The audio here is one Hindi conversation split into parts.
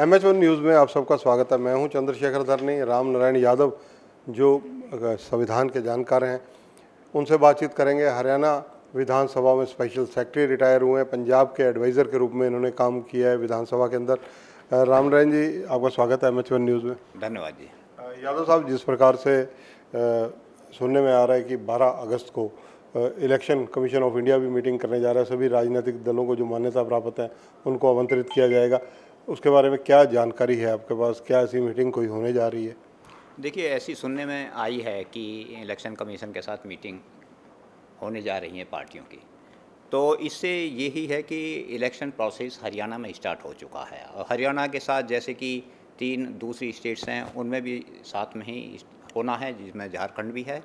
एम एच वन न्यूज़ में आप सबका स्वागत है मैं हूं चंद्रशेखर धरनी राम नारायण यादव जो संविधान के जानकार हैं उनसे बातचीत करेंगे हरियाणा विधानसभा में स्पेशल सेक्रेटरी रिटायर हुए हैं पंजाब के एडवाइज़र के रूप में इन्होंने काम किया है विधानसभा के अंदर राम नारायण जी आपका स्वागत है एम एच वन न्यूज़ में धन्यवाद जी यादव साहब जिस प्रकार से सुनने में आ रहा है कि बारह अगस्त को इलेक्शन कमीशन ऑफ इंडिया भी मीटिंग करने जा रहा है सभी राजनीतिक दलों को जो मान्यता प्राप्त है उनको आमंत्रित किया जाएगा उसके बारे में क्या जानकारी है आपके पास क्या ऐसी मीटिंग कोई होने जा रही है देखिए ऐसी सुनने में आई है कि इलेक्शन कमीशन के साथ मीटिंग होने जा रही है पार्टियों की तो इससे यही है कि इलेक्शन प्रोसेस हरियाणा में स्टार्ट हो चुका है और हरियाणा के साथ जैसे कि तीन दूसरी स्टेट्स हैं उनमें भी साथ में ही होना है जिसमें झारखंड भी है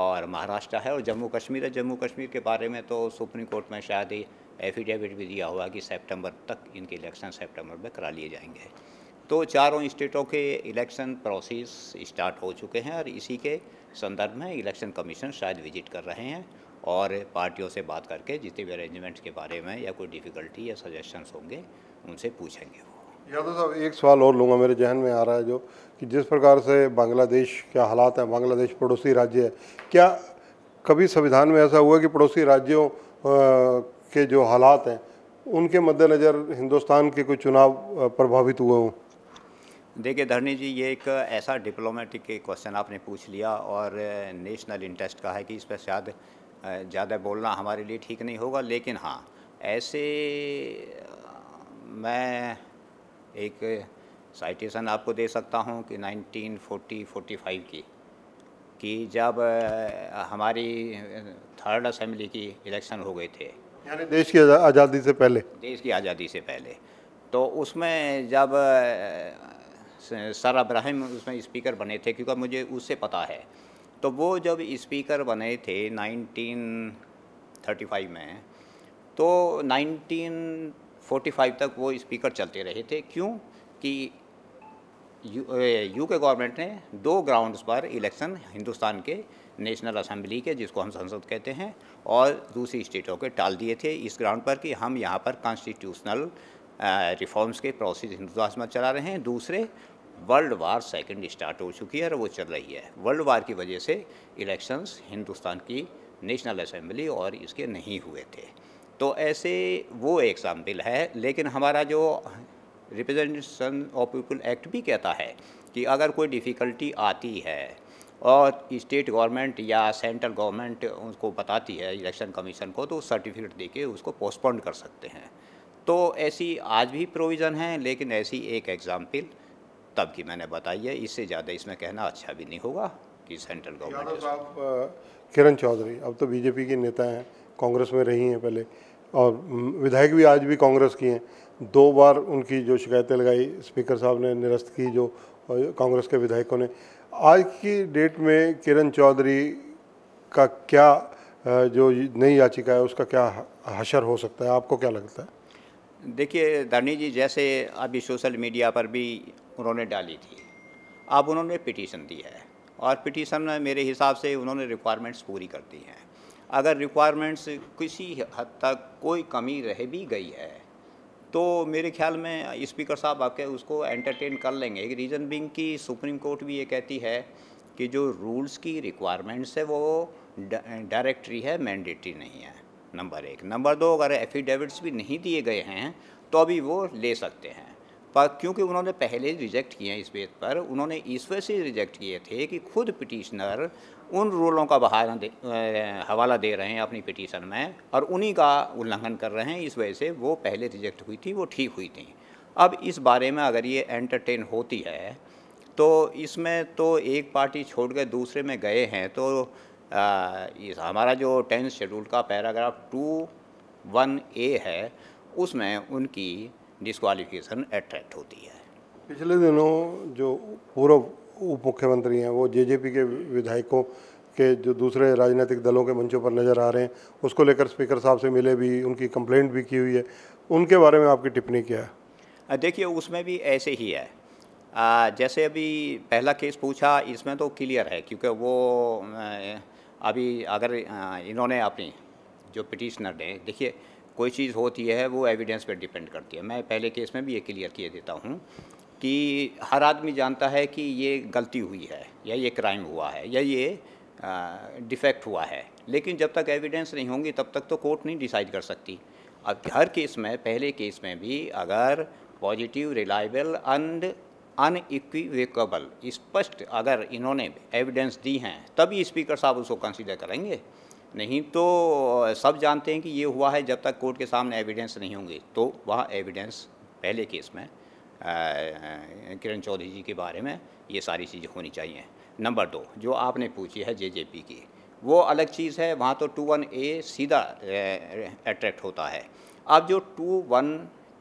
और महाराष्ट्र है और जम्मू कश्मीर है जम्मू कश्मीर के बारे में तो सुप्रीम कोर्ट में शायद ही एफिडेविट भी दिया हुआ कि सेप्टेम्बर तक इनके इलेक्शन सेप्टेम्बर में करा लिए जाएंगे तो चारों स्टेटों के इलेक्शन प्रोसेस स्टार्ट हो चुके हैं और इसी के संदर्भ में इलेक्शन कमीशन शायद विजिट कर रहे हैं और पार्टियों से बात करके जितने भी अरेंजमेंट्स के बारे में या कोई डिफ़िकल्टी या सजेशंस होंगे उनसे पूछेंगे वो यादव साहब एक सवाल और लूँगा मेरे जहन में आ रहा है जो कि जिस प्रकार से बांग्लादेश क्या हालात हैं बांग्लादेश पड़ोसी राज्य है क्या कभी संविधान में ऐसा हुआ कि पड़ोसी राज्यों के जो हालात हैं उनके मद्देनज़र हिंदुस्तान के कोई चुनाव प्रभावित हुए हों देखिए धरनी जी ये एक ऐसा डिप्लोमेटिक क्वेश्चन आपने पूछ लिया और नेशनल इंटरेस्ट का है कि इस पर शायद ज़्यादा बोलना हमारे लिए ठीक नहीं होगा लेकिन हाँ ऐसे मैं एक साइटेशन आपको दे सकता हूँ कि 1940-45 की कि जब हमारी थर्ड असेंबली की इलेक्शन हो गए थे यानी देश की आज़ादी से पहले देश की आज़ादी से पहले तो उसमें जब सर अब्राहिम उसमें स्पीकर बने थे क्योंकि मुझे उससे पता है तो वो जब स्पीकर बने थे 1935 में तो 1945 तक वो स्पीकर चलते रहे थे क्यों कि यू, यू के गवर्नमेंट ने दो ग्राउंड्स पर इलेक्शन हिंदुस्तान के नेशनल असम्बली के जिसको हम संसद कहते हैं और दूसरी स्टेटों के टाल दिए थे इस ग्राउंड पर कि हम यहाँ पर कॉन्स्टिट्यूशनल रिफॉर्म्स के प्रोसेस हिंदुस्तान में चला रहे हैं दूसरे वर्ल्ड वार सेकंड स्टार्ट हो चुकी है और वो चल रही है वर्ल्ड वार की वजह से इलेक्शंस हिंदुस्तान की नेशनल असम्बली और इसके नहीं हुए थे तो ऐसे वो एग्ज़ाम्पल है लेकिन हमारा जो रिप्रेजेंटेशन ऑफ पीपल एक्ट भी कहता है कि अगर कोई डिफ़िकल्टी आती है और स्टेट गवर्नमेंट या सेंट्रल गवर्नमेंट उनको बताती है इलेक्शन कमीशन को तो सर्टिफिकेट दे के उसको पोस्टपोन कर सकते हैं तो ऐसी आज भी प्रोविज़न है लेकिन ऐसी एक एग्ज़ाम्पल तब की मैंने बताई है इससे ज़्यादा इसमें कहना अच्छा भी नहीं होगा कि सेंट्रल गवर्नमेंट किरण चौधरी अब तो बीजेपी के नेता हैं कांग्रेस में रही हैं पहले और विधायक भी आज भी कांग्रेस की हैं दो बार उनकी जो शिकायतें लगाई स्पीकर साहब ने निरस्त की जो कांग्रेस के विधायकों ने आज की डेट में किरण चौधरी का क्या जो नई याचिका है उसका क्या हशर हो सकता है आपको क्या लगता है देखिए धरनी जी जैसे अभी सोशल मीडिया पर भी उन्होंने डाली थी अब उन्होंने पिटीशन दी है और पिटीशन मेरे हिसाब से उन्होंने रिक्वायरमेंट्स पूरी कर दी हैं अगर रिक्वायरमेंट्स किसी हद तक कोई कमी रह भी गई है तो मेरे ख्याल में स्पीकर साहब आके उसको एंटरटेन कर लेंगे एक रीज़न बिंग कि सुप्रीम कोर्ट भी ये कहती है कि जो रूल्स की रिक्वायरमेंट्स है वो डायरेक्टरी है मैंडेटरी नहीं है नंबर एक नंबर दो अगर एफिडेविट्स भी नहीं दिए गए हैं तो अभी वो ले सकते हैं पर क्योंकि उन्होंने पहले रिजेक्ट किए हैं इस बेत पर उन्होंने इस वजह से रिजेक्ट किए थे कि खुद पिटिशनर उन रूलों का बहाना दे हवाला दे रहे हैं अपनी पिटीशन में और उन्हीं का उल्लंघन कर रहे हैं इस वजह से वो पहले रिजेक्ट हुई थी वो ठीक हुई थी अब इस बारे में अगर ये एंटरटेन होती है तो इसमें तो एक पार्टी छोड़ कर दूसरे में गए हैं तो आ, इस हमारा जो टेंथ शेड्यूल का पैराग्राफ टू वन ए है उसमें उनकी डिस्कवालिफिकेशन अट्रैक्ट होती है पिछले दिनों जो पूर्व उप मुख्यमंत्री हैं वो जेजेपी के विधायकों के जो दूसरे राजनीतिक दलों के मंचों पर नज़र आ रहे हैं उसको लेकर स्पीकर साहब से मिले भी उनकी कंप्लेंट भी की हुई है उनके बारे में आपकी टिप्पणी क्या है देखिए उसमें भी ऐसे ही है आ, जैसे अभी पहला केस पूछा इसमें तो क्लियर है क्योंकि वो अभी अगर इन्होंने अपनी जो पिटिशनर ने देखिए कोई चीज़ होती है वो एविडेंस पर डिपेंड करती है मैं पहले केस में भी ये क्लियर किए देता हूँ कि हर आदमी जानता है कि ये गलती हुई है या ये क्राइम हुआ है या ये डिफेक्ट हुआ है लेकिन जब तक एविडेंस नहीं होंगी तब तक तो कोर्ट नहीं डिसाइड कर सकती अब हर केस में पहले केस में भी अगर पॉजिटिव रिलायबल एंड अनइक्विवेकेबल स्पष्ट अगर इन्होंने एविडेंस दी हैं तभी स्पीकर साहब उसको कंसिडर करेंगे नहीं तो सब जानते हैं कि ये हुआ है जब तक कोर्ट के सामने एविडेंस नहीं होंगे तो वहाँ एविडेंस पहले केस में किरण चौधरी जी के बारे में ये सारी चीज़ें होनी चाहिए नंबर दो जो आपने पूछी है जेजेपी की वो अलग चीज़ है वहाँ तो टू वन ए सीधा अट्रैक्ट होता है अब जो टू वन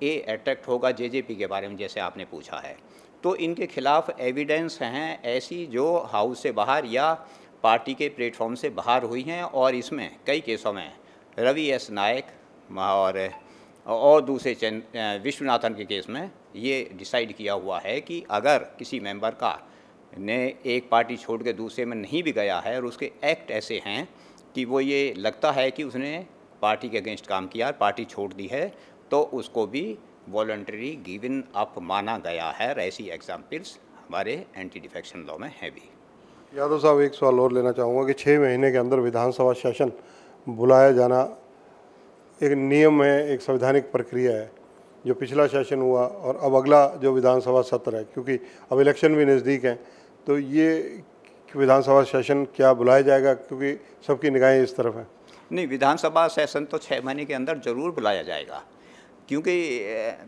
ए अट्रैक्ट होगा जेजेपी के बारे में जैसे आपने पूछा है तो इनके खिलाफ एविडेंस हैं ऐसी जो हाउस से बाहर या पार्टी के प्लेटफॉर्म से बाहर हुई हैं और इसमें कई केसों में रवि एस नायक और और दूसरे चंद विश्वनाथन के केस में ये डिसाइड किया हुआ है कि अगर किसी मेंबर का ने एक पार्टी छोड़ के दूसरे में नहीं भी गया है और उसके एक्ट ऐसे हैं कि वो ये लगता है कि उसने पार्टी के अगेंस्ट काम किया पार्टी छोड़ दी है तो उसको भी वॉल्ट्री गिविन अप माना गया है ऐसी एग्जाम्पल्स हमारे एंटी डिफेक्शन लॉ में है भी यादव साहब एक सवाल और लेना चाहूँगा कि छः महीने के अंदर विधानसभा सेशन बुलाया जाना एक नियम है एक संवैधानिक प्रक्रिया है जो पिछला सेशन हुआ और अब अगला जो विधानसभा सत्र है क्योंकि अब इलेक्शन भी नज़दीक हैं तो ये विधानसभा सेशन क्या बुलाया जाएगा क्योंकि सबकी निगाहें इस तरफ हैं नहीं विधानसभा सेशन तो छः महीने के अंदर ज़रूर बुलाया जाएगा क्योंकि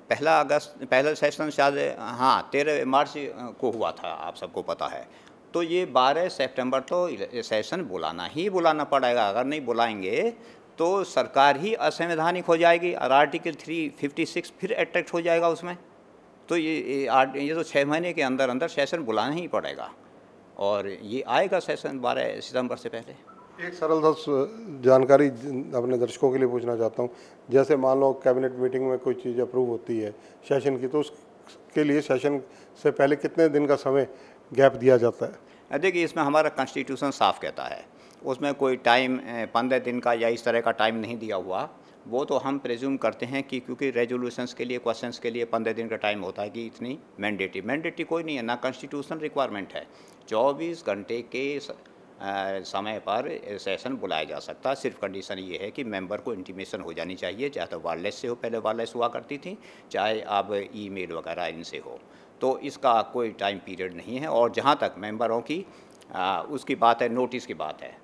पहला अगस्त पहला सेशन शायद हाँ तेरह मार्च को हुआ था आप सबको पता है तो ये 12 सितंबर तो सेशन बुलाना ही बुलाना पड़ेगा अगर नहीं बुलाएंगे तो सरकार ही असंवैधानिक हो जाएगी और आर्टिकल 356 फिर अट्रैक्ट हो जाएगा उसमें तो ये ये, ये तो छः महीने के अंदर अंदर सेशन बुलाना ही पड़ेगा और ये आएगा सेशन बारह सितंबर से पहले एक सरल सा जानकारी अपने दर्शकों के लिए पूछना चाहता हूँ जैसे मान लो कैबिनेट मीटिंग में कोई चीज़ अप्रूव होती है सेशन की तो उसके लिए सेशन से पहले कितने दिन का समय गैप दिया जाता है देखिए इसमें हमारा कॉन्स्टिट्यूशन साफ कहता है उसमें कोई टाइम पंद्रह दिन का या इस तरह का टाइम नहीं दिया हुआ वो तो हम प्रेज्यूम करते हैं कि क्योंकि रेजोल्यूशंस के लिए क्वेश्चंस के लिए पंद्रह दिन का टाइम होता है कि इतनी मैंडेटरी मैंडेटरी कोई नहीं है ना कॉन्स्टिट्यूशन रिक्वायरमेंट है चौबीस घंटे के समय पर सेशन बुलाया जा सकता है सिर्फ कंडीशन ये है कि मेंबर को इंटीमेशन हो जानी चाहिए चाहे तो वायरलेस से हो पहले वायरलेस हुआ करती थी चाहे अब ई वगैरह इनसे हो तो इसका कोई टाइम पीरियड नहीं है और जहाँ तक मेंबरों की आ, उसकी बात है नोटिस की बात है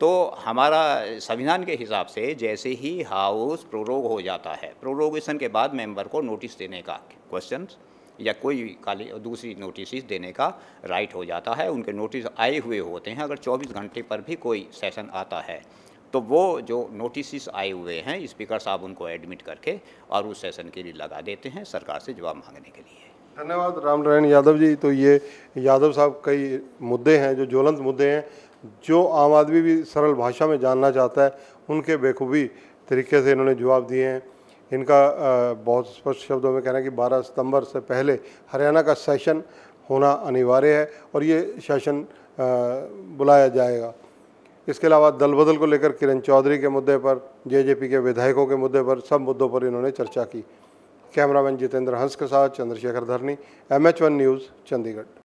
तो हमारा संविधान के हिसाब से जैसे ही हाउस प्रोरोग हो जाता है प्रोरोगेशन के बाद मेंबर को नोटिस देने का क्वेश्चन या कोई काली दूसरी नोटिस देने का राइट हो जाता है उनके नोटिस आए हुए होते हैं अगर 24 घंटे पर भी कोई सेशन आता है तो वो जो नोटिस आए हुए हैं स्पीकर साहब उनको एडमिट करके और उस सेशन के लिए लगा देते हैं सरकार से जवाब मांगने के लिए धन्यवाद राम नारायण यादव जी तो ये यादव साहब कई मुद्दे हैं जो ज्वलंत मुद्दे हैं जो आम आदमी भी सरल भाषा में जानना चाहता है उनके बेखूबी तरीके से इन्होंने जवाब दिए हैं इनका बहुत स्पष्ट शब्दों में कहना है कि 12 सितंबर से पहले हरियाणा का सेशन होना अनिवार्य है और ये सेशन बुलाया जाएगा इसके अलावा दल बदल को लेकर किरण चौधरी के मुद्दे पर जेजेपी के विधायकों के मुद्दे पर सब मुद्दों पर इन्होंने चर्चा की कैमरामैन जितेंद्र हंस के साथ Chandrashekhar Dharni M H one news Chandigarh